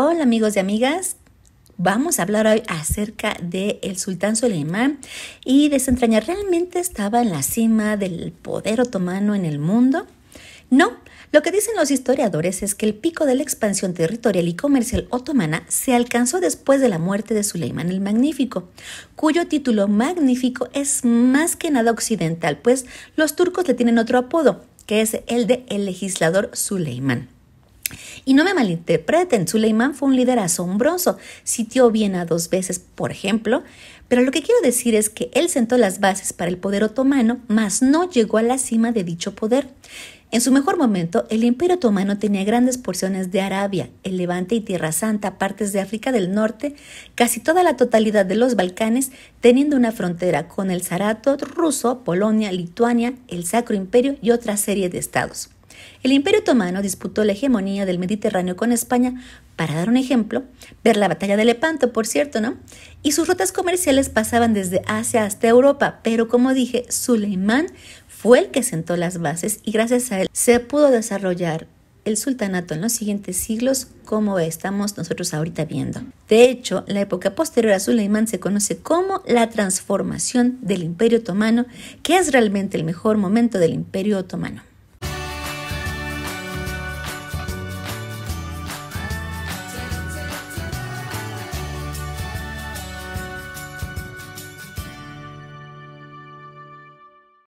Hola amigos y amigas, vamos a hablar hoy acerca de el sultán Suleimán y desentrañar, ¿realmente estaba en la cima del poder otomano en el mundo? No, lo que dicen los historiadores es que el pico de la expansión territorial y comercial otomana se alcanzó después de la muerte de Suleimán el Magnífico, cuyo título magnífico es más que nada occidental, pues los turcos le tienen otro apodo, que es el de el legislador Suleimán. Y no me malinterpreten, Suleimán fue un líder asombroso, sitió bien a dos veces, por ejemplo, pero lo que quiero decir es que él sentó las bases para el poder otomano, mas no llegó a la cima de dicho poder. En su mejor momento, el Imperio Otomano tenía grandes porciones de Arabia, el Levante y Tierra Santa, partes de África del Norte, casi toda la totalidad de los Balcanes, teniendo una frontera con el Zarato ruso, Polonia, Lituania, el Sacro Imperio y otra serie de estados. El Imperio Otomano disputó la hegemonía del Mediterráneo con España, para dar un ejemplo, ver la batalla de Lepanto, por cierto, ¿no? Y sus rutas comerciales pasaban desde Asia hasta Europa, pero como dije, Suleimán fue el que sentó las bases y gracias a él se pudo desarrollar el sultanato en los siguientes siglos como estamos nosotros ahorita viendo. De hecho, la época posterior a Suleimán se conoce como la transformación del Imperio Otomano, que es realmente el mejor momento del Imperio Otomano.